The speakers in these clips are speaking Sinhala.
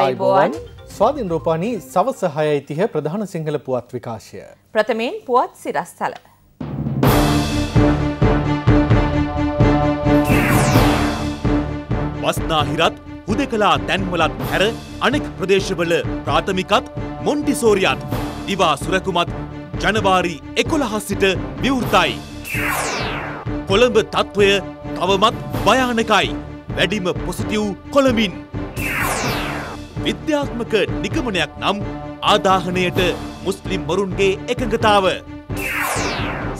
අයිබෝන් ස්වාධීන් රෝපානී සවස හයයිතිහ ප්‍රධාන සිංහල පුවත් විකාශය. ප්‍රථමයෙන් පුවත් සිරස්තල. වස්නාහිරත් හුදකලා තැන්වලත් හැර අනෙක් ප්‍රදේශවල ප්‍රාථමිකත් මොන්ටිසෝරියත් දිවා සුරකුමත් ජනවාරි එකොළහ සිට විවෘතයි. කොළඹ තත්ත්වය තවමත් භයානකයි වැඩිම පොසිතිව් කොළමින්. විද්‍යාත්මක නිගමනයක් නම් ආදාහනයට මුස්ලිම් වරුන්ගේ එකඟතාව.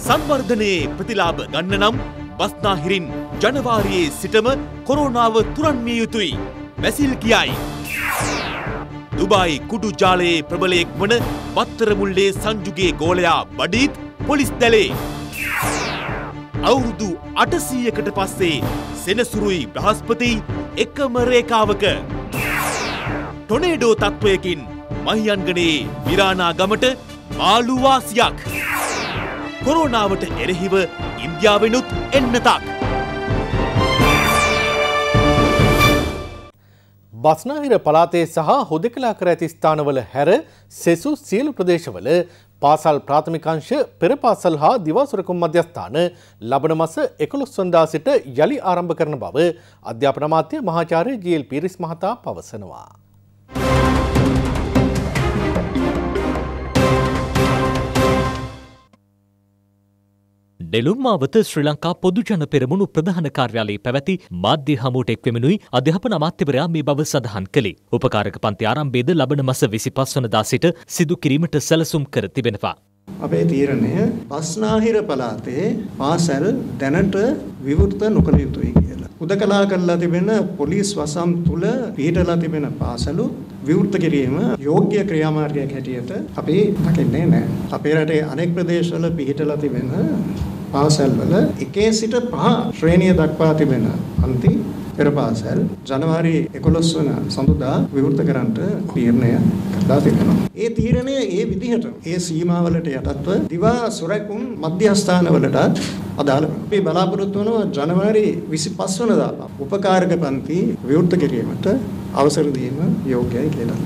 සංවර්ධනයේ ප්‍රතිලාභ ගන්න නම් බස්නාහිරින් ජනවාරයේ සිටම කොරෝනාව තුරන්මිය යුතුයි. මැසිල් කියයි. දුබායි කුඩු ජාලයේ ප්‍රබලයෙක් වන බත්තරමුල්ලේ සංජුගේ ගෝලයා බඩීත් පොලිස් දැලේ. අවුරුදු අටසීයකට පස්සේ සෙනසුරුයි බ්‍රහස්පති එකම රේකාවක. ටොනේඩෝ තත්ත්වයකින් මහියන්ගනේ විරානාගමට මාළුවාසියක් කොරෝනාවට එරෙහිව ඉන්දියාවෙනුත් එන්නතක් බස්නාහිර පලාතේ සහ හොදකලා කර ඇති ස්ථානවල හැර සෙසු සියලු ප්‍රදේශවල පාසල් ප්‍රාථමිකංශ පෙරපාසල් හා දිවාසුරකුම් මධ්‍යස්ථාන ලබන මස එකොළොස්වන්දා සිට යළි ආරම්භ කරන බව අධ්‍යාපන මාත්‍ය මහාචාර්ය ජීල් පිරිස් මහතා පවසනවා. නෙළුම්මාවත ශ්‍රී ලංකා පොදුජන පෙරමුණු ප්‍රධාන කාර්යාලයේ පැවැති මාධ්‍ය හමුවට එක්වෙමිනුයි අධ්‍යාපන අමාත්‍යවරයා මේ බව සඳහන් කළේ. උපකාරක පන්ති ආරම්භයේද ලබන මස 25 වනදා සිට සිදු කිරීමට සැලසුම් කර තිබෙනවා. අපේ තීරණය බස්නාහිර පළාතේ පාසල් දැනට විවෘත නොකළ යුතුයි කියලා. උදකලා කරලා තිබෙන පොලිස් වසම් තුල පිහිටලා තිබෙන පාසලු විවෘත කිරීම යෝග්‍ය ක්‍රියාමාර්ගයක් හැටියට අපි දකින්නේ නැහැ. අපේ රටේ අනෙක් ප්‍රදේශවල පිහිටලා තිබෙන පාසල්වල එකේ සිට පහ ශ්‍රේණිය දක්වා තිබෙන අන්ති පෙර පාසල් ජනවාරි 11 වන සඳුදා විවෘත කරන්නට තීරණය කළා තිබෙනවා. ඒ තීරණය ඒ විදිහට ඒ සීමාවලට යටත්ව දිවා සොරකුම් මධ්‍යස්ථානවලට අදාළ අපි බලාපොරොත්තු වෙනවා ජනවාරි 25 වනදා උපකාරක පන්ති විවෘත කිරීමට අවසර දීම යෝග්‍යයි කියලා.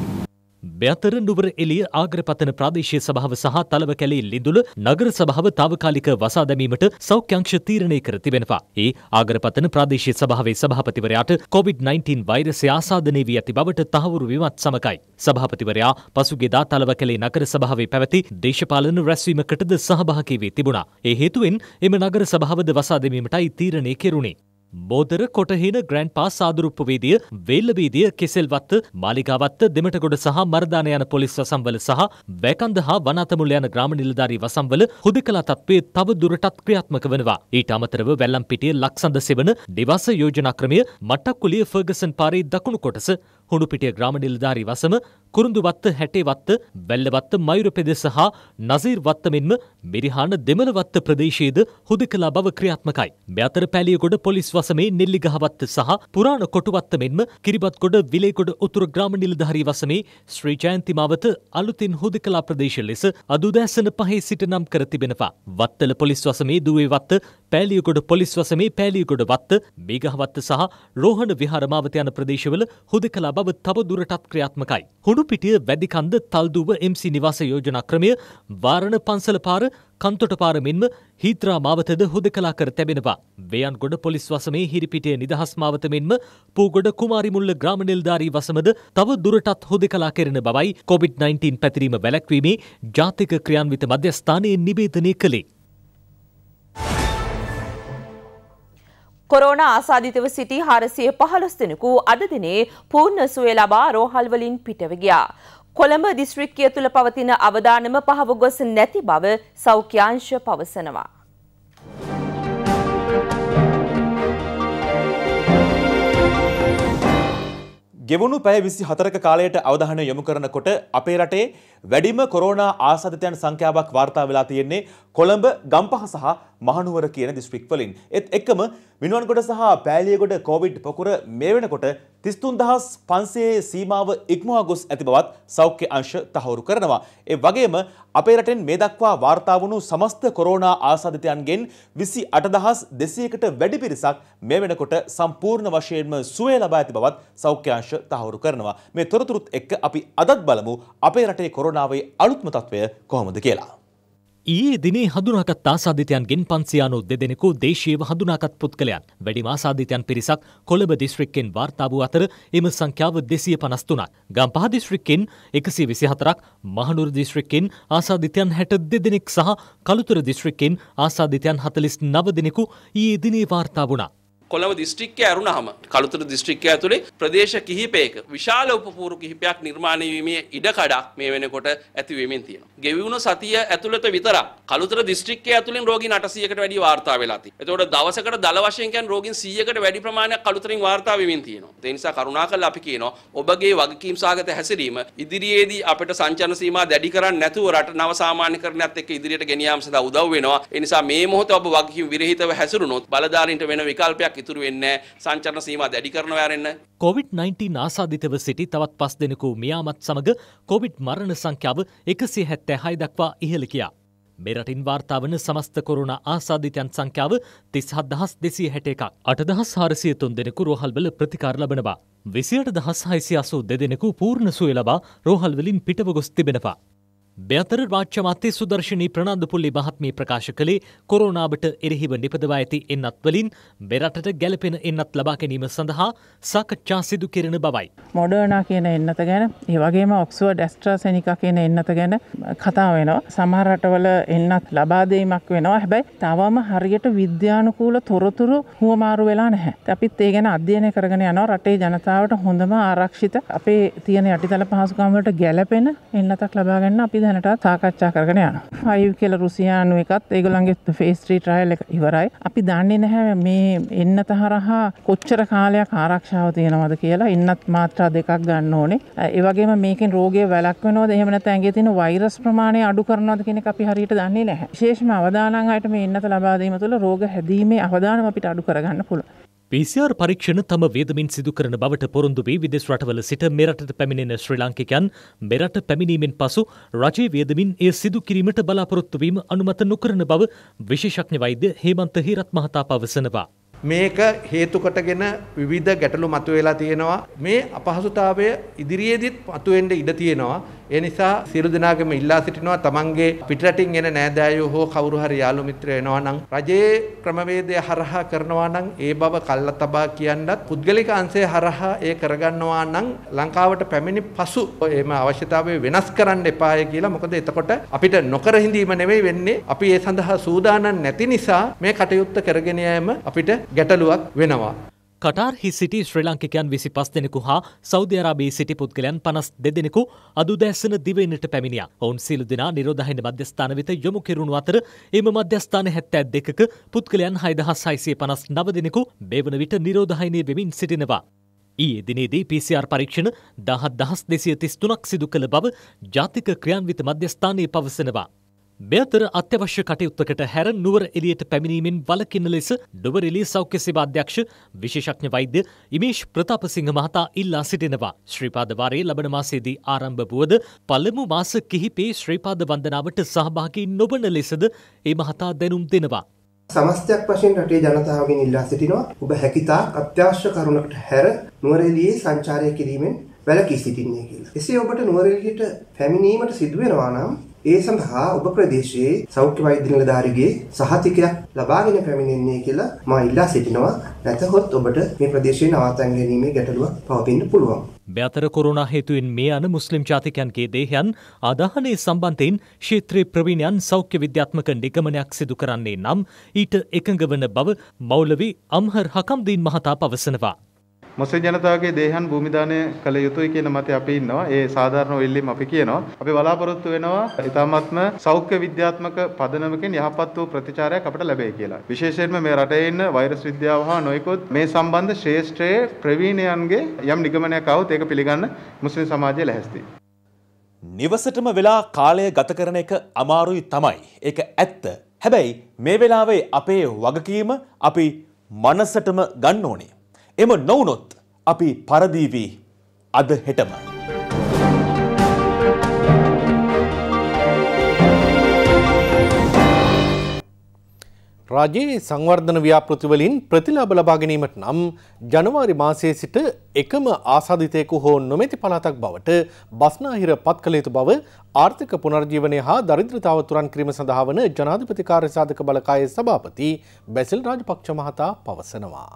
බැතර නුවර එළිය ආගරපතන ප්‍රාදේශීය සභාව සහ තලව කැලේ ලිඳුල නගර සභාව తాවකාලික වසා දැමීමට සෞඛ්‍යංශ තීරණය කර තිබෙනවා. ඒ ආගරපතන ප්‍රාදේශීය සභාවේ සභාපතිවරයාට COVID-19 වෛරසය ආසාදනය වී ඇති බවට තහවුරු වීමත් සමගයි. සභාපතිවරයා පසුගියදා තලව කැලේ නගර සභාවේ පැවති දේශපාලන රැස්වීමකටද සහභාගී වී තිබුණා. ඒ හේතුවෙන් එම නගර සභාවද වසා දැමීමටයි තීරණය කෙරුණේ. මෝදර කොටහින ග්‍රන්් පා සාදුරුප්පවේදිය වෙල්ලබීදිය කෙසෙල්වත්ත මාලිකාවත්ත දෙමටගොඩ සහ මරධාන යන පොලිස් වසම්වල සහ වැකන්ද හා වනතමුල් යන ග්‍රාම නිලධාරී වසම්වල හුද කලා තත්වේ තව දුරටත් ක්‍රියාත්මක වනවා ඊට අමතරව වැල්ලම් පිටිය ලක්සඳ සෙවන දෙවස යෝජනා ක්‍රමය මට්ටක්කුලිය ෆර්ගසන් පාරේ දකුණු කොටස හුණුපිටිය ග්‍රාම නිලධාරී වසම කුරුඳුවත්ත හැටේවත්ත වැල්ලවත්ත මයුරපෙද සහ නසීර්වත්ත මෙන්ම මිරිහාන දෙමළවත්ත ප්‍රදේශයේද හුදකලා බව ක්‍රියාත්මකයි. මෙතර පැලියගොඩ පොලිස් වසමේ නෙල්ලිගහවත්ත සහ පුරාණ කොටුවත්ත මෙන්ම කිරිබත්ගොඩ විලේකොඩ උතුර ග්‍රාම නිලධාරී වසමේ ශ්‍රී ජයන්තිමාවත අලුතින් හුදකලා ප්‍රදේශ ලෙස අදුදෑසන පහේ සිට නම් කර තිබෙනවා. වත්තල පොලිස් වසමේ දුවේ වත්ත පැලියගොඩ පොලිස් වසමේ පැලියගොඩ වත්ත බීගහවත්ත සහ රෝහණ විහාරමාවත යන ප්‍රදේශවල හුදකලා බව තව දුරටත් ක්‍රියාත්මකයි. ගොඩුපිටිය වැදිකන්ද තල්දුව MC නිවාස යෝජනා ක්‍රමය වාරණ පන්සල පාර කන්තොට පාර මෙන්ම හීත්‍රා මාවතද හුදකලා කර තැබෙනවා. වේයන්ගොඩ පොලිස් වසමේ හිරිපිටිය නිදහස් මාවත මෙන්ම පූගොඩ කුමාරිමුල්ල ග්‍රාම නිලධාරී වසමද තව දුරටත් හුදකලා කෙරෙන බවයි කොවිඩ්-19 පැතිරීම වැළැක්වීමේ ජාතික ක්‍රියාන්විත මධ්‍යස්ථානයේ නිවේදනය කළේ. කොරෝන ආසාධිතව සිටි හාරසිය පහළොස් දෙනෙකු අද දිනේ පූර්ණ සුවය ලබා රෝහල්වලින් පිටව ගියා. කොළඹ දිස්ත්‍රික්කය තුළ පවතින අවදානම පහව ගොස් නැති බව සෞඛ්‍යාංශ පවසනවා. ගෙවුණු පැය විසි හතරක කාලයට අවධානය යොමු කරනකොට අපේ රටේ වැඩිම කොරෝනා ආසාධිතයන් සංඛ්‍යාවක් වාර්තා වෙලා තියෙන්නේ කොළඹ ගම්පහ සහ මහනුවර කියන දිස්ත්‍රික් වලින්. ඒත් එක්කම මිනුවන්ගොඩ සහ පෑලියගොඩ කොවිඩ් පොකුර මේ වෙනකොට 33500 සීමාව ඉක්මවා ගොස් ඇති බවත් සෞඛ්‍ය අංශ තහවුරු කරනවා. ඒ වගේම අපේ රටෙන් මේ දක්වා වාර්තා වුණු සමස්ත කොරෝනා ආසාදිතයන්ගෙන් 28200කට වැඩි පිරිසක් මේ වෙනකොට සම්පූර්ණ වශයෙන්ම සුවය ලබා ඇති බවත් සෞඛ්‍ය අංශ තහවුරු කරනවා. මේ තොරතුරුත් එක්ක අපි අදත් බලමු අපේ රටේ කොරෝනා භාවනාවේ අලුත්ම තත්ත්වය කොහොමද කියලා. ඒ දිනේ හඳුනාකත්තා සාධිතයන්ගෙන් පන්සියානු දෙදෙනෙකු දේශීව හඳුනාකත් පුද්ගලයන් වැඩිමා සාධිතයන් පිරිසක් කොළඹ දිස්ත්‍රික්කෙන් වාර්තාාවූ අතර එම සංඛ්‍යාව දෙසිය පනස්තුනක් ගම් පහ දිස්ත්‍රික්කෙන් එකසි විසිහතරක් මහනුර දිස්ත්‍රික්කෙන් ආසාධිතයන් හැට දෙදෙනෙක් සහ කළුතුර දිස්ත්‍රික්කෙන් ආසාධිතයන් හතලිස් නව දෙනෙකු ඒ දිනේ වාර්තා වුණා කොළඹ දිස්ත්‍රික්කය ඇරුණහම කළුතර දිස්ත්‍රික්කය ඇතුළේ ප්‍රදේශ කිහිපයක විශාල උපපූරු කිහිපයක් නිර්මාණය වීමේ ඉඩකඩක් මේ වෙනකොට ඇති වෙමින් තියෙනවා. ගෙවිුණු සතිය ඇතුළත විතරක් කළුතර දිස්ත්‍රික්කය ඇතුළෙන් රෝගීන් 800කට වැඩි වාර්තා වෙලා තියෙනවා. එතකොට දවසකට දල වශයෙන් කියන්නේ රෝගීන් 100කට වැඩි ප්‍රමාණයක් කළුතරින් වාර්තා වෙමින් තියෙනවා. ඒ නිසා කරුණාකරලා අපි කියනවා ඔබගේ වගකීම් සාගත හැසිරීම ඉදිරියේදී අපිට සංචාරන සීමා දැඩි කරන්නේ නැතුව රට නව සාමාන්‍යකරණයත් එක්ක ඉදිරියට ගෙන යාම සඳහා උදව් වෙනවා. ඒ නිසා මේ මොහොතේ ඔබ වගකීම් විරහිතව හැසිරුණොත් බලධාරීන්ට වෙන විකල්පයක් සීයක් ඉතුරු වෙන්නේ සංචරණ සීමා දැඩි කරනවා යරෙන්න. COVID-19 ආසාදිතව සිටි තවත් පස් දෙනෙකු මියාමත් සමග COVID මරණ සංඛ්‍යාව 176 දක්වා ඉහළ ගියා. මෙරටින් වාර්තාාවන සමස්ත කොරුණ ආසාධිතයන් සංඛ්‍යාව තිස්හත් දහස් දෙසී හැට එකක් අට දහස් හාරසිය තුන් දෙනෙකු රෝහල්වල ප්‍රතිකාර ලබනවා. විසියට දහස් හයිසි අසූ දෙදෙනෙකු පූර්ණ සුවය ලබා රෝහල්වලින් පිටව ගොස් තිබෙනවා. බ්‍යතර රාච්‍ය මත්තේ සුදර්ශනී ප්‍රනන්දපුල්ලි මහත්මී ප්‍රකාශ කළේ කොරෝනාවට එරෙහිව නිපදවා ඇති එන්නත් වලින් මෙරටට ගැලපෙන එන්නත් ලබා ගැනීම සඳහා සාකච්ඡා සිදු කෙරෙන බවයි. මොඩර්නා කියන එන්නත ගැන ඒ වගේම ඔක්ස්ුව ඩස්ට්‍රාසනික කියන එන්නත ගැන කතා වෙනවා. සමහර රටවල එන්නත් ලබා දීමක් වෙනවා. හැබැයි තවම හරියට විද්‍යානුකූල තොරතුරු හුවමාරු වෙලා නැහැ. අපිත් ඒ ගැන අධ්‍යයනය කරගෙන යනවා රටේ ජනතාවට හොඳම ආරක්ෂිත අපේ තියෙන යටිතල පහසුකම් වලට ගැලපෙන එන්නතක් ලබා ගන්න අපි දැනටත් සාකච්ඡා කරගෙන යන. අයු කියල රුසියානු එකත් ඒගොළන්ගේ ෆේස්ත්‍රී ට්‍රයිල් එක ඉවරයි. අපි දන්නේ නැහැ මේ එන්නත හරහා කොච්චර කාලයක් ආරක්ෂාව තියෙනවද කියලා ඉන්නත් මාත්‍රා දෙකක් ගන්න ඕනේ. ඒ වගේම මේකෙන් රෝගය වැළක් වෙනවද එහෙම නැත්නම් ඇඟේ තියෙන වෛරස් ප්‍රමාණය අඩු කරනවද කියන එක අපි හරියට දන්නේ නැහැ. විශේෂම අවදානම් අයට මේ ඉන්නත ලබා දීම තුළ රෝග හැදීමේ අවදානම අපිට අඩු කරගන්න පුළුවන්. PCR පරීක්ෂණ තම වේදමින් සිදුකරන බවට පොරොන්දු වී විදෙස් රටවල සිට මෙරටට පැමිණෙන ශ්‍රී ලාංකිකයන් මෙරට පැමිණීමෙන් පසු රජයේ වේදමින් එය සිදු කිරීමට බලාපොරොත්තු වීම අනුමත නොකරන බව විශේෂඥ වෛද්‍ය හේමන්ත හීරත් මහතා පවසනවා. මේක හේතු කොටගෙන විවිධ ගැටලු මතුවලා තියෙනවා. මේ අපහසුතාවය ඉදිරියේදීත් මතුවෙන්න ඉඩ තියෙනවා. ඒ නිසා සියලු දෙනාගම ඉල්ලා සිටිනවා තමන්ගේ පිටරටින් එන නෑදෑයෝ හෝ කවුරු හරි යාළු මිත්‍රයෝ එනවා නම් රජයේ ක්‍රමවේදය හරහා කරනවා නම් ඒ බව කල්ලා තබා කියන්නත් පුද්ගලික අංශය හරහා ඒ කරගන්නවා නම් ලංකාවට පැමිණි පසු එම අවශ්‍යතාවය වෙනස් කරන්න එපාය කියලා මොකද එතකොට අපිට නොකර හිඳීම නෙවෙයි වෙන්නේ අපි ඒ සඳහා සූදානම් නැති නිසා මේ කටයුත්ත කරගෙන යෑම අපිට ගැටලුවක් වෙනවා කටාර්හි සිටි ශ්‍රී ලංකිකයන් විසි පස් දෙනෙකු හා සෞධ්‍යරාබී සිටි පුද්ගලයන් පනස් දෙදෙනෙකු අදුදැස්සන දිවෙන්නට පැමිණිය ඔවුන් සීලු දෙනා නිරෝධහින මධ්‍යස්ථාන වෙත යොමු කෙරුණු අතර එම මධ්‍යස්ථාන හැත්තෑ දෙකක පුද්ගලයන් හයිදහස් හයිසේ පනස් නව දෙනෙකු බේවන විට නිරෝධහිනය වෙමින් සිටිනවා. ඊයේ දිනේදී PCR පරීක්ෂණ දහත් දහස් දෙසිය තිස්තුනක් සිදු කළ බව ජාතික ක්‍රියාන්විත මධ්‍යස්ථානයේ පවසනවා. මෙතර අත්‍යවශ්‍ය කටයුත්තකට හැර නුවර එලියට පැමිණීමෙන් වලකින්න ලෙස නුවර එළිය සෞඛ්‍ය සේවා අධ්‍යක්ෂ විශේෂඥ වෛද්‍ය ඉමේෂ් ප්‍රතාපසිංහ මහතා ඉල්ලා සිටිනවා. ශ්‍රීපාද වාරයේ ලබන මාසයේදී ආරම්භ වුවද පළමු මාස කිහිපේ ශ්‍රීපාද වන්දනාවට සහභාගී නොවන ලෙසද ඒ මහතා දැනුම් දෙනවා. සමස්තයක් වශයෙන් රටේ ජනතාවගෙන් ඉල්ලා සිටිනවා ඔබ හැකිතාක් අත්‍යවශ්‍ය කරුණකට හැර නුවර එළියේ සංචාරය කිරීමෙන් වැළකී සිටින්නේ කියලා. එසේ ඔබට නුවර එළියට පැමිණීමට සිදු වෙනවා නම් ඒ සඳහා ඔබ ප්‍රදේශයේ සෞඛ්‍ය වෛද්‍ය නිලධාරිගේ සහතිකයක් ලබාගෙන පැමිණෙන්නේ කියලා මා ඉල්ලා සිටිනවා. නැතහොත් ඔබට මේ ප්‍රදේශයේ නවාතැන් ගැනීමේ ගැටලුවක් පවතින්න පුළුවන්. බැතර කොරුණා හේතුවෙන් මේ අන මුස්ලිම් ජාතිකයන්ගේ දේහයන් අදහනය සම්බන්ධයෙන් ශේත්‍රයේ ප්‍රවීණයන් සෞඛ්‍ය විද්‍යාත්මක නිගමනයක් සිදු කරන්නේ නම් ඊට එකඟ වන බව මෞලවි අම්හර් හකම්දීන් මහතා පවසනවා. මුස්ලිම් ජනතාවගේ දේහයන් භූමිදානය කළ යුතුයි කියන මතය අපි ඉන්නවා. ඒ සාධාරණ ඉල්ලීම් අපි කියනවා. අපි බලාපොරොත්තු වෙනවා ඉතාමත්ම සෞඛ්‍ය විද්‍යාත්මක පදනමකින් යහපත් වූ ප්‍රතිචාරයක් අපට ලැබේ කියලා. විශේෂයෙන්ම මේ රටේ ඉන්න වෛරස් විද්‍යාව හා නොයෙකුත් මේ සම්බන්ධ ශ්‍රේෂ්ඨයේ ප්‍රවීණයන්ගේ යම් නිගමනයක් આવොත් ඒක පිළිගන්න මුස්ලිම් සමාජය ලැහැස්තියි. නිවසටම වෙලා කාලය ගත කරන එක අමාරුයි තමයි. ඒක ඇත්ත. හැබැයි මේ වෙලාවේ අපේ වගකීම අපි මනසටම ගන්න ඕනේ. එම නොවුනොත් අපි පරදීවී අද හෙටම. රාජයේ සංවර්ධන ව්‍යාපෘතිවලින් ප්‍රතිලාබ ලබා ගැනීමට නම් ජනවාරි මාසයේ සිට එකම ආසාධිතයෙකු හෝ නොමැති පළාතක් බවට බස්නාහිර පත් කළ යුතු බව ආර්ථික පුනර්ජීවනය හා දරිද්‍රතාව තුරන් කිරීම සඳහා වන ජනාධිපති කාර්ය සාධක බලකායේ සභාපති බැසිල් රාජපක්ෂ මහතා පවසනවා.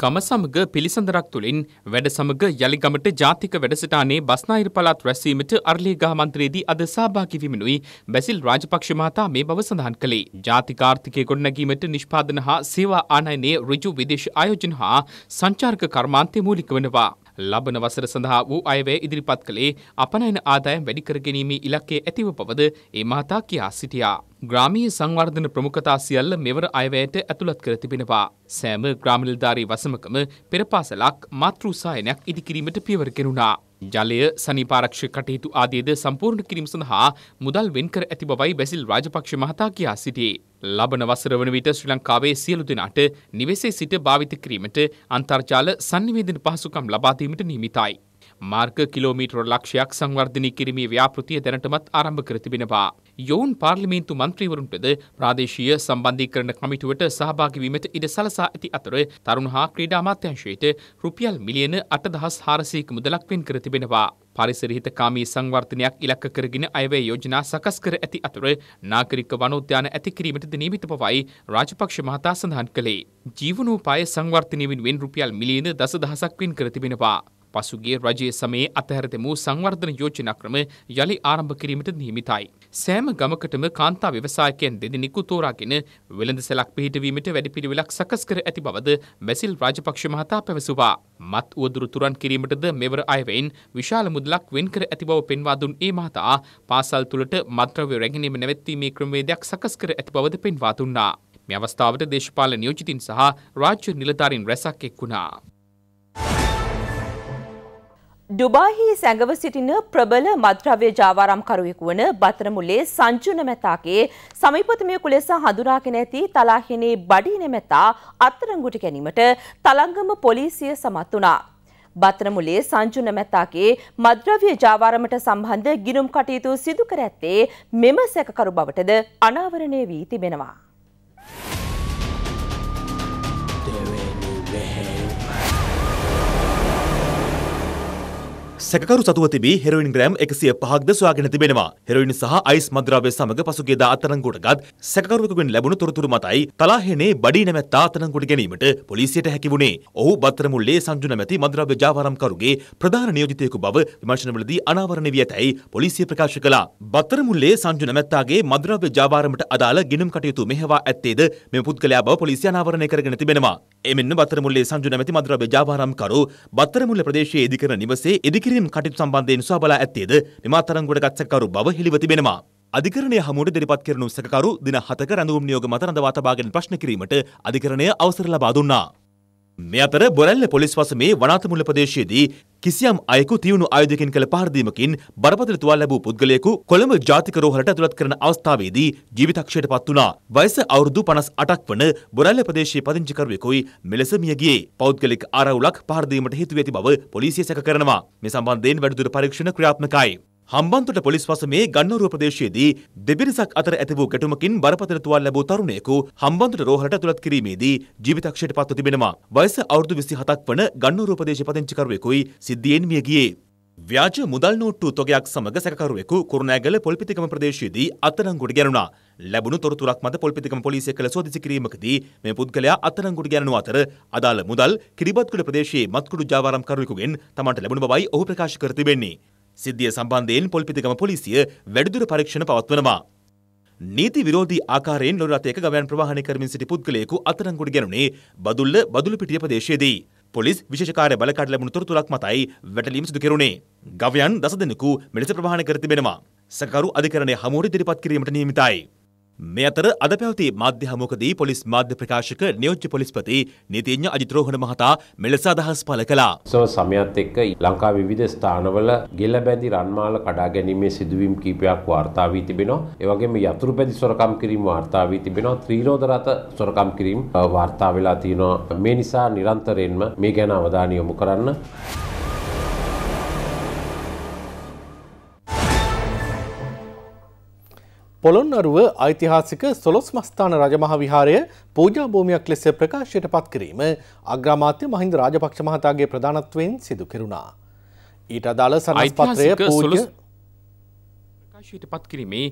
ගම සමග පිළිසඳරක් තුළින් වැඩ සමග යළිගමට ජාතික වැඩසටානේ බස්නාහිර පළාත් රැස්වීමට අරලියගහ මන්ත්‍රයේදී අද සහභාගී වීමනුයි බැසිල් රාජපක්ෂ මහතා මේ බව සඳහන් කළේ. ජාතික ආර්ථිකය ගොඩනැගීමට නිෂ්පාදන හා සේවා ආනයනයේ ඍජු විදේශ ආයෝජන හා සංචාරක කර්මාන්තය මූලික වෙනවා. ලබන වසර සඳහා වූ අයවැය ඉදිරිපත් කළේ අපනයන ආදායම් වැඩි කරගැනීමේ ඉලක්කය ඇතිව පවද ඒ මහතා කියා සිටියා. ග්‍රාමීය සංවර්ධන ප්‍රමුඛතා සියල්ල මෙවර අයවැයට ඇතුළත් කර තිබෙනවා. සෑම ග්‍රාමනිලධාරී වසමකම පෙරපාසලක් මාතෘ සායනයක් ඉදිකිරීමට පියවර කෙනුණා. ජලය සනිපාරක්ෂ කටයුතු ආදේද සම්පූර්ණ කිරීම සඳහා මුදල් වෙන්කර ඇති බවයි බැසිල් රාජපක්ෂ මහතා කියා සිටියේ. ලබන වසර වන විට ශ්‍රී ලංකාවේ සියලු දෙනාට නිවෙසේ සිට භාවිත කිරීමට අන්තර්ජාල sannivedana පහසුකම් ලබා දීමට නියමිතයි. මාර්ග කිලෝමීටර ලක්ෂයක් සංවර්ධනය කිරීමේ ව්‍යාපෘතිය දැනටමත් ආරම්භ කර තිබෙනවා. යොවුන් පාර්ලිමේන්තු මන්ත්‍රීවරුන්ටද ප්‍රාදේශීය සම්බන්ධීකරණ කමිටුවට සහභාගී වීමට ඉඩ සලසා ඇති අතර තරුණ හා ක්‍රීඩා අමාත්‍යංශයට රුපියල් මිලියන 8400ක මුදලක් වෙන් කර තිබෙනවා. පරිසරහිතකාමී සංවර්ධනයක් ඉලක්ක කරගෙන අයවැය යෝජනා සකස් කර ඇති අතර නාගරික වනෝද්‍යාන ඇති කිරීමටද නියමිත බවයි රාජපක්ෂ මහතා සඳහන් කළේ. ජීවනෝපාය සංවර්ධනය වෙනුවෙන් රුපියල් මිලියන දසදහසක් වෙන් කර තිබෙනවා. පසුගිය රජයේ සමයේ අතහැර දෙමූ සංවර්ධන යෝජනා ක්‍රම යළි ආරම්භ කිරීමට නියමිතයි. සෑම ගමකටම කාන්තා ව්‍යවසායකයන් දෙදෙනෙකු තෝරාගෙන වෙළඳසැලක් පිහිටවීමට වැඩපිළිවෙලක් සකස් කර ඇති බවද මැසිල් රාජපක්ෂ මහතා පැවසුවා. මත් උවදුරු තුරන් කිරීමටද මෙවර අයවයින් විශාල මුදලක් වෙන් කර ඇති බව පෙන්වා දුන් ඒ මහතා පාසල් තුළට මත්ද්‍රව්‍ය රැගෙනීම නැවැත්වීමේ ක්‍රමවේදයක් සකස් කර ඇති බවද පෙන්වා දුන්නා. මේ අවස්ථාවට දේශපාලන නියෝජිතින් සහ රාජ්‍ය නිලධාරීන් රැසක් එක් වුණා. ඩුබාහි සැඟව සිටින ප්‍රබල මත්ද්‍රව්‍ය ජාවාරම්කරුවෙකු වන බතරමුල්ලේ සංචුන මැතාගේ සමීපතමයකු ලෙස හඳුනාගෙන ඇති තලාහිනේ බඩී නැමැතා අත්තරංගුට ගැනීමට තලංගම පොලිසිය සමත් වුණා. බතරමුලේ සංචුන මැතාගේ මද්‍රව්‍ය ජාවාරමට සම්බන්ධ ගිනුම් කටයුතු සිදු කර ඇත්තේ මෙම සැකකරු බවටද අනාවරණය වී තිබෙනවා. සැකරු සතුව තිබී හෙරොයින් ග්‍රෑම් එකසිය පහක්ද සොයාගෙන තිබෙනවා. හෙරොයින් සහ අයිස් මද්‍රව්‍ය සමග පසුගියදා අත්අඩංගුවට ගත් සැකරුවෙකුගෙන් ලැබුණු තොරතුරු මතයි තලාහෙනේ බඩී නැමැත්තා අත්අඩංගුවට ගැනීමට පොලිසියට හැකි වුණේ. ඔහු බත්තරමුල්ලේ සංජු නැමැති මද්‍රව්‍ය ජාවාරම්කරුගේ ප්‍රධාන නියෝජිතයෙකු බව විමර්ශනවලදී අනාවරණය වී ඇතැයි පොලිසිය ප්‍රකාශ කළා. බත්තරමුල්ලේ සංජු නැමැත්තාගේ මද්‍රව්‍ය ජාවාරමට අදාළ ගිණුම් කටයුතු මෙහෙවා ඇත්තේද මෙම පුද්ගලයා බව පොලිසිය අනාවරණය කරගෙන තිබෙනවා. එමෙන්න බත්තරමුල්ලේ සංජු නැමැති මද්‍රව්‍ය ජාවාරම්කරු බත්තරමුල්ල ප්‍රදේශයේ ඉදිකරන නිවසේ ඉදිකිරීම ඉදිරිම් කටයුතු සම්බන්ධයෙන් උසා බලා ඇත්තේද මෙම අත්අඩංගුවට ගත් සැකකරු බව හෙළිව තිබෙනවා. අධිකරණය හමුවට දිරිපත් කරනු සැකකරු දින 7ක රැඳවුම් නියෝග මත රඳවා තබාගෙන ප්‍රශ්න කිරීමට අධිකරණය අවසර ලබා දුන්නා. මේ අතර බොරැල්ල පොලිස් වසමේ වනාතමුල ප්‍රදේශයේදී කිසියම් අයෙකු තියුණු ආයුධකින් කළ පහරදීමකින් බරපතල තුවාල ලැබූ පුද්ගලයෙකු කොළඹ ජාතික රෝහලට ඇතුළත් කරන අවස්ථාවේදී ජීවිතක්ෂයට පත් වුණා. වයස අවුරුදු 58ක් වන බොරැල්ල ප්‍රදේශයේ පදිංචිකරුවෙකුයි මෙලෙස මිය ගියේ. පෞද්ගලික ආරවුලක් පහරදීමට හේතු ඇති බව පොලිසිය සැක කරනවා. මේ සම්බන්ධයෙන් වැඩිදුර පරීක්ෂණ ක්‍රියාත්මකයි. හම්බන්තොට පොලිස් වසමේ ගන්නවරුව ප්‍රදේශයේදී දෙබිරිසක් අතර ඇති වූ ගැටුමකින් බරපතල තුවාල ලැබූ තරුණයෙකු හම්බන්තොට රෝහලට ඇතුළත් කිරීමේදී ජීවිතක්ෂයට පත්ව තිබෙනවා. වයස අවුරුදු 27ක් වන ගන්නවරුව ප්‍රදේශ පදිංචිකරුවෙකුයි සිද්ධියෙන් මිය ගියේ. ව්‍යාජ මුදල් නෝට්ටු තොගයක් සමග සැකකරුවෙකු කුරුණෑගල පොල්පිතිකම ප්‍රදේශයේදී අත්අඩංගුවට ගැනුණා. ලැබුණු තොරතුරක් මත පොල්පිතිකම පොලිසිය කළ සෝදිසි කිරීමකදී මේ පුද්ගලයා අත්අඩංගුවට ගැනුණු අතර අදාළ මුදල් කිරිබත්කුඩ ප්‍රදේශයේ මත්කුඩු ජාවාරම් කරුවෙකුගෙන් තමන්ට ලැබුණු බවයි ඔහු ප්‍රකාශ කර තිබෙන්නේ. සිද්ධිය සම්බන්ධයෙන් පොල්පිතිගම පොලිසිය වැඩිදුර පරීක්ෂණ පවත්වනවා. නීති විරෝධී ආකාරයෙන් ලොර් රථයක ගමයන් ප්‍රවාහනය කරමින් සිටි පුද්ගලයෙකු අත්අඩංගුවට ගැනුණේ බදුල්ල බදුලුපිටිය ප්‍රදේශයේදී. පොලිස් විශෂකාරය බලකට ලැබුණු තොරතුරක් මතයි වැටලීම් සිදු කෙරුණේ. ගවයන් දස දෙනෙකු මෙලෙස ප්‍රවාහන කර තිබෙනවා. සකරු අධිකරණය හමුවට ඉදිරිපත් කිරීමට නියමිතයි. මේ අතර අද පැවති මාධ්‍ය හමුවකදී පොලිස් මාධ්‍ය ප්‍රකාශක නියෝජ්‍ය පොලිස්පති නීතිඥ අජිත් රෝහණ මහතා මෙලෙස අදහස් පළ කළා. සම සමයත් එක්ක ලංකා විවිධ ස්ථානවල ගෙලබැඳි රන්මාල කඩා ගැනීමේ සිදුවීම් කීපයක් වාර්තා වී තිබෙනවා. ඒ වගේම යතුරුපැදි සොරකම් කිරීම වාර්තා වී තිබෙනවා. ත්‍රිරෝද රථ සොරකම් කිරීම වාර්තා වෙලා තියෙනවා. මේ නිසා නිරන්තරයෙන්ම මේ ගැන අවධානය යොමු කරන්න. පොළොන්නරුව ඓතිහාසික සොළොස් මස්ථාන රජමහා විහාරය පූජා භූමියක් ලෙස ප්‍රකාශයට පත් කිරීම අග්‍රාමාත්‍ය මහින්ද රාජපක්ෂ මහතාගේ ප්‍රධානත්වයෙන් සිදු කෙරුණා. ඊට අදාළ සනස්පත්‍රය පූජ්‍ය ප්‍රකාශයට පත් කිරීමේ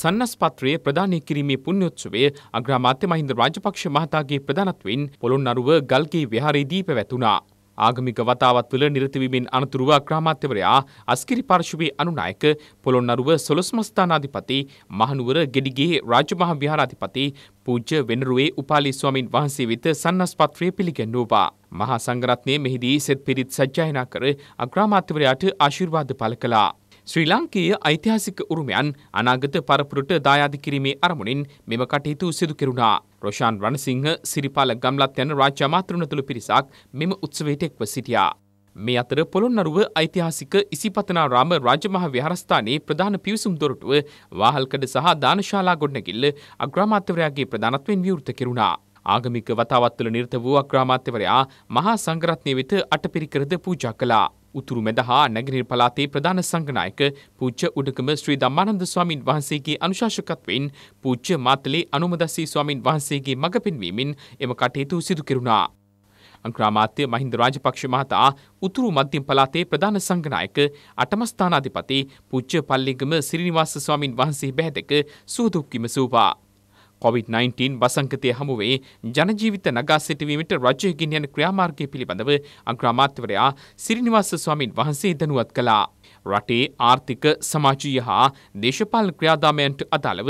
සන්නස් පත්‍රය ප්‍රධානය කිරීමේ පුණ්‍යෝත්සවය අග්‍රාමාත්‍ය මහින්ද රාජපක්ෂ මහතාගේ ප්‍රධානත්වයෙන් පොළොන්නරුව ගල්ගේ විහාරයේදී පැවැතුණා. ආගමික වතාවත් වල නිරතවීමෙන් අනතුරුව අග්‍රාමාත්‍යවරයා අස්කිරි පාර්ශවයේ අනුනායක පොළොන්නරුව සොළොස් මස්ථානාධිපති මහනුවර ගෙඩිගේ රාජමහා විහාරාධිපති පූජ්‍ය වෙනරුවේ උපාලි ස්වාමින් වහන්සේ වෙත සන්නස්පත්‍රය පිළිගැන්වූවා. මහා සංඝරත්නය මෙහිදී සෙත් පිරිත් සජ්ජායනා කර අග්‍රාමාත්‍යවරයාට ආශිර්වාද පළ කළා. ශ්‍රී ලංකීය ඓතිහාසික උරුමයන් අනාගත පරපුරට දායාද කිරීමේ අරමුණින් මෙම කටයුතු සිදු කෙරුණා. රොෂාන් රණසිංහ සිරිපාල ගම්ලත් යන රාජ්‍ය අමාත්‍යවරණතුළු පිරිසක් මෙම උත්සවයට එක්ව සිටියා. මේ අතර පොළොන්නරුව ඓතිහාසික ඉසිපතනාරාම රාජමහා විහාරස්ථානයේ ප්‍රධාන පිවිසුම් දොරටුව වාහල්කඩ සහ දානශාලා ගොඩනැගිල්ල අග්‍රාමාත්‍යවරයාගේ ප්‍රධානත්වයෙන් විවෘත කෙරුණා. ආගමික වතාවත් තුළ නිරත වූ අග්‍රාමාත්‍යවරයා මහා සංඝරත්නය වෙත අටපිරිකරද පූජා කළා. උතුරු මැදහා නැගනීර පලාතේ ප්‍රධාන සංගනායක පූච්ච උඩකම ශ්‍රී ධම්මානන්ද ස්වාමින් වහන්සේගේ අනුශාසකත්වයෙන් පූච්ච මාතලේ අනුමදස්සී ස්වාමින් වහන්සේගේ මඟ පෙන්වීමෙන් එම කටයුතු සිදු කෙරුණා. අංක්‍රාමාත්‍ය මහින්ද රාජපක්ෂ මහතා උතුරු මධ්‍යම පලාතේ ප්‍රධාන සංගනායක අටමස්ථානාධිපති පූච්ච පල්ලිගම සිරිනිවාස ස්වාමින් වහන්සේ බැහැදක සූදුක් විමසූවා. කොවිD-19 වසංකතය හමුවේ ජනජීවිත නගා සිටවීමට රජය ගෙනියන ක්‍රියාමාර්ගය පිළිබඳව අග්‍රාමාත්‍යවරයා සිරිනිවාස ස්වාමින් වහන්සේ දැනුවත් කළා. රටේ ආර්ථික සමාජීය හා දේශපාලන ක්‍රියාදාමයන්ට අදාළව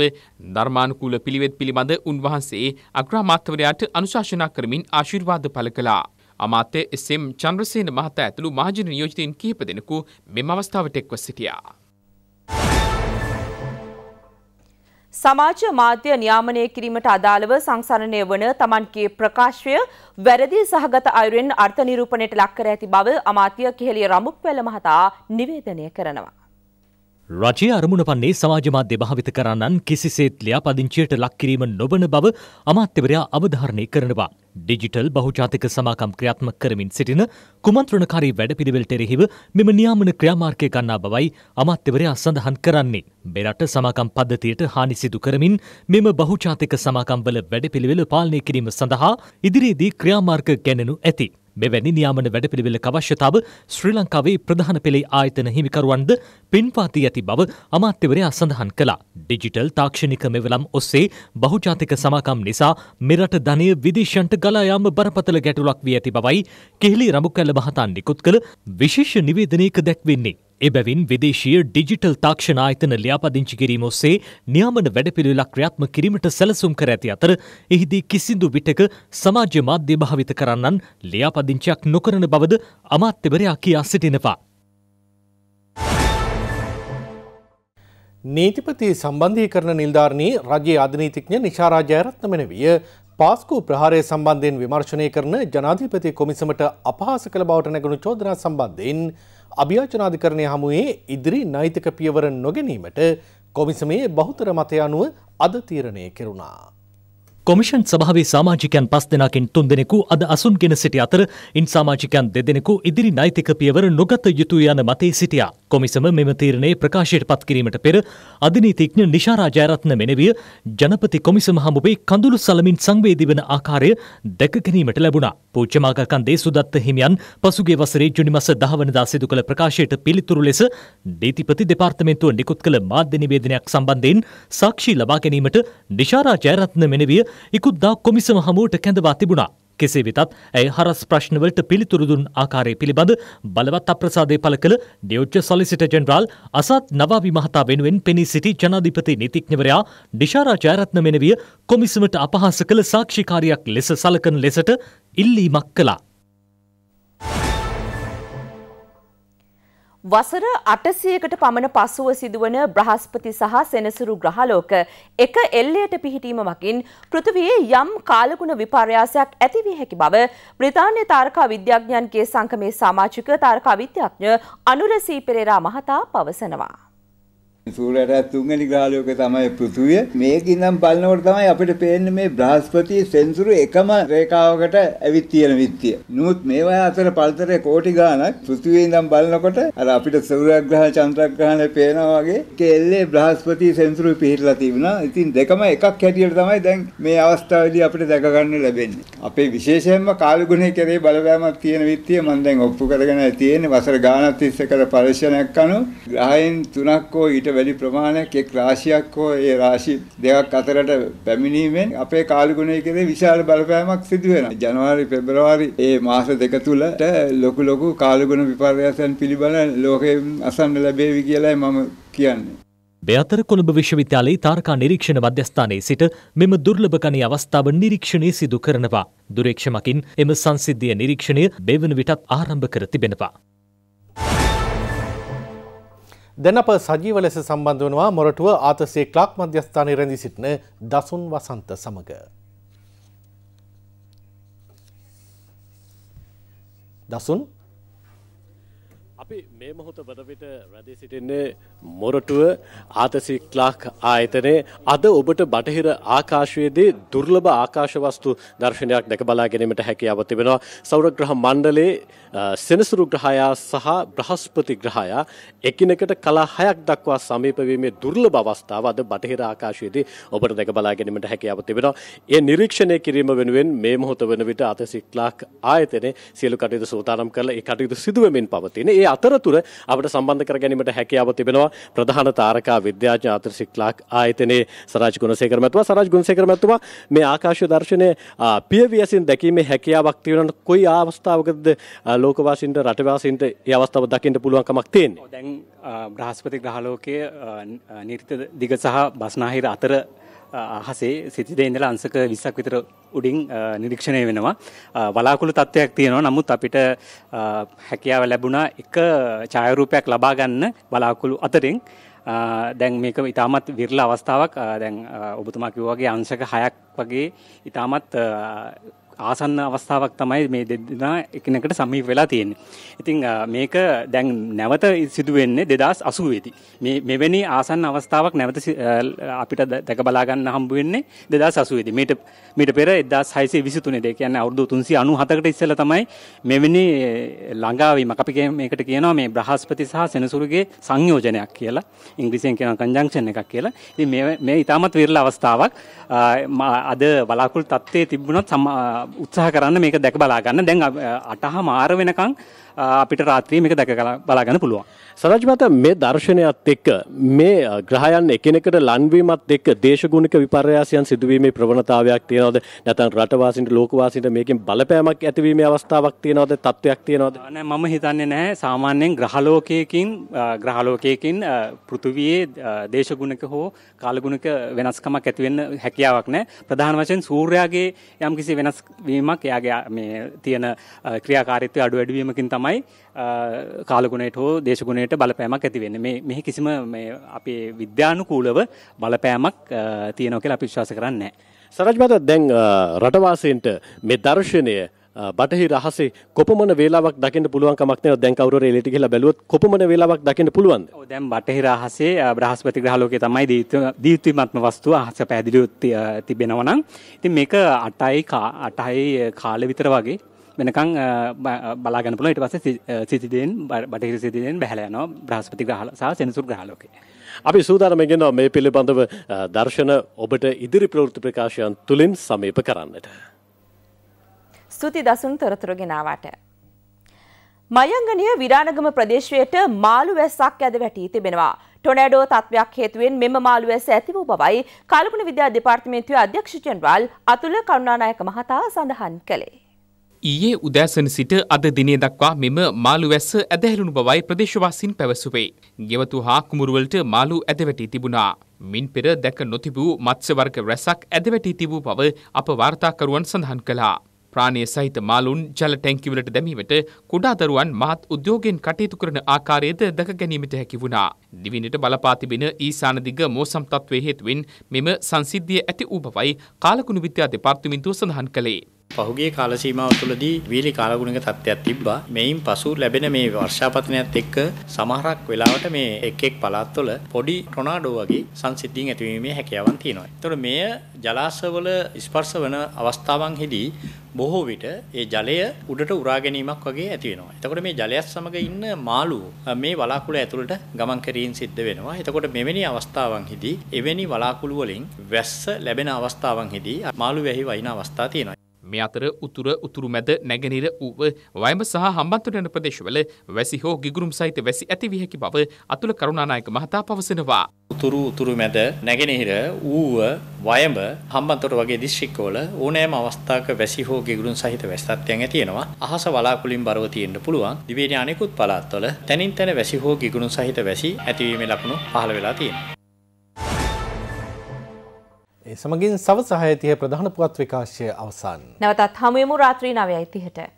ධර්මානුකූල පිළිවෙත් පිළිබඳ උන්වහන්සේ අග්‍රාමාත්‍යවරයාට අනුශාසනා කරමින් ආශිර්වාද පළ කළා. අමාත්‍ය එස්.එම්. චන්ද්‍රසේන මහතා ඇතුළු මහජන නියෝජිතයින් කිහිප දෙනෙකු මෙම අවස්ථාවට එක්ව සිටියා. සමාජ මාධ්‍ය නියාමනය කිරීමට අදාළව සංසරණය වන තමන්ගේ ප්‍රකාශය වැරදි සහගත අයුරෙන් අර්ථ නිරූපණයට ලක් කර ඇති බව අමාත්‍ය කිහෙලිය රඹුක්වැල මහතා නිවේදනය කරනවා. රජය අරමුණ වන්නේ සමාජ මාධ්‍ය භාවිත කරන්නන් කිසිසේත් ලියාපදිංචියට ලක් කිරීම නොවන බව අමාත්‍යවරයා අවධාරණය කරනවා. ඩිජිටල් බහුජාතික සමාකම් ක්‍රියාත්මක කරමින් සිටින කුමන්ත්‍රණකාරී වැඩපිළිවෙලට එරෙහිව මෙම නියාමන ක්‍රියාමාර්ගය ගන්නා බවයි අමාත්‍යවරයා සඳහන් කරන්නේ. මෙරට සමාකම් පද්ධතියට හානි සිදු කරමින් මෙම බහුජාතික සමාකම්වල වැඩපිළිවෙල පාලනය කිරීම සඳහා ඉදිරියේදී ක්‍රියාමාර්ග ගැනනු ඇති. මෙවැනි නියාමන වැඩපිළිවෙලක අවශ්‍යතාව ශ්‍රී ලංකාවේ ප්‍රධාන පෙළේ ආයතන හිමිකරුවන්ද පින්පාතී ඇති බව අමාත්‍යවරයා සඳහන් කළා. ඩිජිටල් තාක්ෂණික මෙවලම් ඔස්සේ බහුජාතික සමාකම් නිසා මෙරට ධනය විදේශයන්ට ගලා යාම බරපතල ගැටලුවක් වී ඇති බවයි කෙහෙලි රඹුකැල්ල මහතා නිකුත් කළ විශේෂ නිවේදනයක දැක්වෙන්නේ. එබැවින් විදේශීය ඩිජිටල් තාක්ෂණ ආයතන ලියාපදිංචි කිරීම ඔස්සේ නියාමන වැඩපිළිවෙලක් ක්‍රියාත්මක කිරීමට සැලසුම් කර ඇති අතර එහිදී කිසිදු විටක සමාජ මාධ්‍ය භාවිත කරන්නන් ලියාපදිංචියක් නොකරන බවද අමාත්‍යවරයා කියා සිටිනවා. නීතිපති සම්බන්ධීකරණ නිල්ධාරණී රජයේ අධනීතිඥ නිශාරාජයරත්න මෙන විය පාස්කු ප්‍රහාරය සම්බන්ධයෙන් විමර්ශනය කරන ජනාධීපති කොමිසමට අපහාස කළ බවට නැගුණු චෝදනා සම්බන්ධයෙන් අභියාචනාධිකරණය හමුවේ ඉදිරි නෛතික පියවර නොගැනීමට කොමිසමේ බහුතර මතය අනුව අද තීරණය කෙරුණා. කොමිෂන් සභාවේ සාමාජිකයන් පස් දෙනාකෙන් තුන් දෙනෙකු අද අසුන්ගෙන සිටි අතර ඉන් සාමාජිකයන් දෙදෙනෙකු ඉදිරි නෛතික පියවර නොගත යුතුය යන මතේ සිටියා. කොමිසම මෙම තීරණය ප්‍රකාශයට පත් කිරීමට පෙර අධිනීතිඥ නිශාරා ජයරත්න මෙනෙවිය ජනපති කොමිසම හමුවේ කඳුළු සලමින් සංවේදී වන ආකාරය දැක ගැනීමට ලැබුණා. පූජ්‍යමාක කන්දේ සුදත්ත හිමියන් පසුගිය වසරේ ජුනි මස 10 වනදා සිදු කළ ප්‍රකාශයට පිළිතුරු ලෙස නීතිපති දෙපාර්තමේන්තුව නිකුත් කළ මාධ්‍ය නිවේදනයක් සම්බන්ධයෙන් සාක්ෂි ලබා ගැනීමට නිශාරා ජයරත්න මෙනෙවිය ඉකුද්දා කොමිසම හමුවට කැඳවා තිබුණා. කෙසේ වෙතත් ඇය හරස් ප්‍රශ්නවලට පිළිතුරු දුන් ආකාරය පිළිබඳ බලවත් අප්‍රසාදය පළ කළ නියෝජ්‍ය සොලිසිට ජෙනරාල් අසත් නවාවි මහතා වෙනුවෙන් පෙනී සිටි ජනාධිපති නීතිඥවරයා ඩිෂාරා ජයරත්න මෙනවිය කොමිසමට අපහාස කළ සාක්ෂිකාරියක් ලෙස සලකන ලෙසට ඉල්ලීමක් කළා. වසර 800කට පමණ පසුව සිදුවන බ්‍රහස්පති සහ සෙනසුරු ග්‍රහලෝක එක එල්ලයට පිහිටීම මගින් පෘථිවියේ යම් කාලගුණ විපර්යාසයක් ඇති විය හැකි බව බ්‍රිතාන්‍ය තාරකා විද්‍යාඥයන්ගේ සංගමේ සමාජික තාරකා විද්‍යාඥ අනුර සී පෙරේරා මහතා පවසනවා. සූර්යයාට තුන්වෙනි ග්‍රහලෝක තමයි පෘථිවිය. මේකින් නම් බලනකොට තමයි අපිට පේන්නේ මේ බ්‍රහස්පති සෙන්සුරු එකම රේඛාවකට ඇවිත් තියෙන විත්තිය. නමුත් මේවා අතර පළතරේ කෝටි ගාණක් පෘථිවිය ඉඳන් බලනකොට අර අපිට සූර්යග්‍රහ චන්ද්‍රග්‍රහණය පේනවා වගේ කෙල්ලේ බ්‍රහස්පති සෙන්සුරු පිහිටලා තිබුණා. ඉතින් දෙකම එකක් හැටියට තමයි දැන් මේ අවස්ථාවේදී අපිට දැක ගන්න ලැබෙන්නේ. අපේ විශේෂයෙන්ම කාලගුණයේ කෙරේ බලපෑමක් තියෙන විත්තිය මම දැන් ඔප්පු කරගෙන තියෙන්නේ වසර ගාණක් තිස්සේ කළ පරීක්ෂණයක් අනුව ග්‍රහයන් තුනක් හෝ ඊට වැඩි ප්‍රමාණයක් එක් රාශියක් හෝ ඒ රාශි දෙකක් අතරට පැමිණීමෙන් අපේ කාලගුණය කෙරේ විශාල බලපෑමක් සිදු වෙනවා. ජනවාරි පෙබරවාරි මේ මාස දෙක තුලට ලොකු ලොකු කාලගුණ විපර්යාසයන් පිළිබඳ ලෝකයෙන් අසන්න ලැබේවි කියලායි මම කියන්නේ. මෙයතර කොළඹ විශ්වවිද්‍යාලයේ තාරකා නිරීක්ෂණ මධ්‍යස්ථානයේ සිට මෙම දුර්ලභ ගණයේ අවස්ථාව නිරීක්ෂණය සිදු කරනවා. දුරේක්ෂමකින් එම සංසිද්ධිය නිරීක්ෂණය බෙවන විටත් ආරම්භ කර තිබෙනවා. දැන් අප සජීව ලෙස සම්බන්ධ වෙනවා මොරටුව ආතසේ ක්ලාක් මධ්‍යස්ථානයේ රැඳී සිටින දසුන් වසන්ත සමග. දසුන් අපි මේ මොහොත වනවිට රැඳී සිටින්නේ මොරටුව ආතසි ක්ලාක් ආයතනයේ අද ඔබට බටහිර ආකාශයේදී දුර්ලභ ආකාශවස්තු දර්ශනයක් දැක බලා ගැනීමට හැකියාව තිබෙනවා. සෞරග්‍රහ මණ්ඩලයේ සෙනසුරු ග්‍රහයා සහ බ්‍රහස්පති ග්‍රහයා එකිනෙකට කලා හයක් දක්වා සමීප වීමේ දුර්ලභ අවස්ථාව අද බටහිර ආකාශයේදී ඔබට දැක බලා ගැනීමට හැකියාව තිබෙනවා. ඒ නිරීක්ෂණය කිරීම වෙනුවෙන් මේ මොහොත වන විට ආතසි ක්ලාක් ආයතනයේ සියලු කටයුතු සූදානම් කරලා ඒ කටයුතු සිදු වෙමින් පවතින. ඒ අතරතුර අනතුර අපට සම්බන්ධ කර ගැනීමට හැකියාව තිබෙනවා ප්‍රධාන තාරකා විද්‍යාඥ ආතර සික්ලාක් ආයතනයේ සරාජ් ගුණසේකර මැතිතුමා සරාජ් ගුණසේකර මැතිතුමා මේ ආකාශ දර්ශනය පියවියසින් දැකීමේ හැකියාවක් තියෙනවා කොයි අවස්ථාවකද ලෝකවාසීන්ට රටවාසීන්ට ඒ අවස්ථාව දකින්න පුළුවන් කමක් තියෙන්නේ දැන් බ්‍රහස්පති ග්‍රහලෝකයේ නිර්ත දිග සහ බස්නාහිර අතර අහසේ සිතිද ඉඳලා අංශක 20ක් විතර උඩින් නිරීක්ෂණය වෙනවා. වලාකුළු තත්ත්වයක් තියෙනවා. නමුත් අපිට හැකියාව ලැබුණා එක ඡායාරූපයක් ලබා ගන්න වලාකුළු අතරින් දැන් මේක ඉතාමත් විරල අවස්ථාවක් දැන් ඔබතුමා කිව්වාගේ අංශක හයක් වගේ ඉතාමත් ආසන්න අවස්ථාවක් තමයි මේ දෙදෙනා එකිනෙකට සමීප වෙලා තියෙන්නේ. ඉතින් මේක දැන් නැවත සිදු වෙන්නේ 2080 මේ මෙවැනි ආසන්න අවස්ථාවක් නැවත අපිට දැක බලා ගන්න හම්බ වෙන්නේ 2080 දී. මීට මීට පෙර 1623 දී කියන්නේ අවුරුදු 397කට ඉස්සෙල්ලා තමයි මෙවැනි ළඟාවීමක් අපි මේකට කියනවා මේ බ්‍රහස්පති සහ සෙනසුරුගේ සංයෝජනයක් කියලා. ඉංග්‍රීසියෙන් කියනවා කන්ජන්ක්ෂන් එකක් කියලා. ඉතින් මේ මේ ඊටමත් විරල අවස්ථාවක් අද බලාකුළු තත්ත්වයේ තිබුණොත් උත්සාහ කරන්න මේක දැක බලාගන්න දැන් අටහ මාර වෙනකං අපිට රාත්‍රී මේක දැක බලාගන්න පුළුවන්. සරජමත මේ දර්ශනයත් එක්ක මේ ග්‍රහයන් එකිනෙකට ලන්වීමත් එක්ක දේශගුණික විපර්යාසයන් සිදුවීමේ ප්‍රවණතාවයක් තියෙනවද නැත්නම් රටවාසීන්ට ලෝකවාසීන්ට මේකෙන් බලපෑමක් ඇතිවීමේ අවස්ථාවක් තියෙනවද තත්වයක් තියෙනවද නෑ මම හිතන්නේ නැහැ සාමාන්‍යයෙන් ග්‍රහලෝකයකින් ග්‍රහලෝකයකින් පෘථුවියේ දේශගුණික හෝ කාලගුණික වෙනස්කමක් ඇති වෙන්න හැකියාවක් නැහැ ප්‍රධාන වශයෙන් සූර්යාගේ යම්කිසි වෙනස් වීමක් එයාගේ මේ තියෙන ක්‍රියාකාරීත්වය අඩු වැඩි වීමකින් තමයි කාලගුණයට හෝ දේශගුණයට බලපෑමක් ඇති වෙන්නේ. මේ මෙහි කිසිම මේ අපේ විද්‍යානුකූලව බලපෑමක් තියෙනවා කියලා අපි විශ්වාස කරන්නේ නැහැ. සරජ් මහතා දැන් රටවාසීන්ට මේ දර්ශනය බටහිර අහසේ කොපමණ වේලාවක් දකින්න පුළුවන් කමක් නැහැ දැන් කවුරු හරි එළියට ගිහලා බැලුවොත් කොපමණ වේලාවක් දකින්න පුළුවන්ද? ඔව් දැන් බටහිර අහසේ බ්‍රහස්පති ග්‍රහලෝකය තමයි දීප්තිමත්ම වස්තුව අහස පැහැදිලිව තිබෙනවා නම් ඉතින් මේක 8යි 8යි කාලෙ විතර වගේ වෙනකන් බලාගන්න පුළුවන් ඊට පස්සේ සිතිදෙන් බටහිර සිතිදෙන් බහැලා යනවා බ්‍රහස්පති ග්‍රහල සහ සෙනසුරු ග්‍රහලෝකය. අපි සූදානම් ගෙනවා මේ පිළිබඳව දර්ශන ඔබට ඉදිරි ප්‍රවෘත්ති ප්‍රකාශයන් තුලින් සමීප කරන්නට. ස්තුති දසුන් තොරතුරු ගෙනාවට. මයංගනය විරාණගම ප්‍රදේශවයට මාළු වැස්සක් ඇද වැටී තිබෙනවා. ටොනඩෝ තත්වයක් හේතුවෙන් මෙම මාළු වැස්ස ඇති වූ බවයි කලපුණ විද්‍යා දෙපාර්තමේන්තුවේ අධ්‍යක්ෂ ජනරාල් අතුල කරුණානායක මහතා සඳහන් කළේ. ඊයේ උදෑසන සිට අද දිනේ දක්වා මෙම මාළු වැස්ස ඇදහැළුණු බවයි ප්‍රදේශවාසීන් පැවසුවේ. ගෙවතු හා කුමුරුවලට මාළු ඇදවැටී තිබුණා. මින් පෙර දැක නොතිබූ මත්ස්‍ය වර්ග රැසක් ඇදවැටී තිබූ බව අප වාර්තාකරුවන් සඳහන් කළා. ප්‍රාණය සහිත මාලුන් ජල ටැංකිවලට දැමීමට කුඩා දරුවන් මහත් උද්‍යෝගයෙන් කටයුතු කරන ආකාරයද දැක ගැනීමට හැකි වුණා. දිවිනට බලපා තිබෙන ඊසාන දිග මෝසම් තත්ත්වයේ හේතුවෙන් මෙම සංසිද්ධිය ඇති වූ බවයි කාලකුණු විද්‍යා දෙපාර්තමේන්තුව සඳහන් කළේ. පහුගිය කාල සීමාව තුළදී වීලි කාලගුණික තත්ත්වයක් තිබ්බා. මෙයින් පසු ලැබෙන මේ වර්ෂාපතනයත් එක්ක සමහරක් වෙලාවට මේ එක් එක් පළාත්වල පොඩි ටොනාඩෝ වගේ සංසිද්ධීන් ඇතිවීමේ හැකියාවන් තියෙනවා. ඒතකොට මෙය ජලාශවල ස්පර්ශ වන අවස්ථාවන්හිදී බොහෝ විට ඒ ජලය උඩට උරා ගැනීමක් වගේ ඇති වෙනවා. එතකොට මේ ජලයත් සමග ඉන්න මාළුවෝ මේ වලාකුළු ඇතුළට ගමන් කරීන් සිද්ධ වෙනවා. එතකොට මෙවැනි අවස්ථාවන්හිදී එවැනි වලාකුළු වලින් වැස්ස ලැබෙන අවස්ථාවන්හිදී මාළු වැහි වයින් අවස්ථා තියෙනවා. මේ අතර උතුර උතුරු මැද නැගෙනහිර ඌව වයඹ සහ හම්බන්තොට යන ප්‍රදේශවල වැසි හෝ ගිගුරුම් සහිත වැසි ඇති විය හැකි බව අතුල කරුණානායක මහතා පවසනවා. උතුරු උතුරු මැද නැගෙනහිර ඌව වයඹ හම්බන්තොට වගේ දිස්ත්‍රික්කවල ඕනෑම අවස්ථාවක වැසි හෝ ගෙගුරුන් සහිත වැස්තත්වයන් ඇති වෙනවා අහස වලාකුලින් බරව තියෙන්න පුළුවන් දිවයිනේ අනෙකුත් පළාත්වල තනින් තන වැසි හෝ ගෙගුරුන් සහිත වැසි ඇතිවීමේ ලක්ෂණ පහළ වෙලා තියෙනවා ඒ සමගින් සවස 6:30 ප්‍රධාන පුවත් විකාශය අවසන්. නැවතත් හමු වෙමු රාත්‍රී 9:30ට.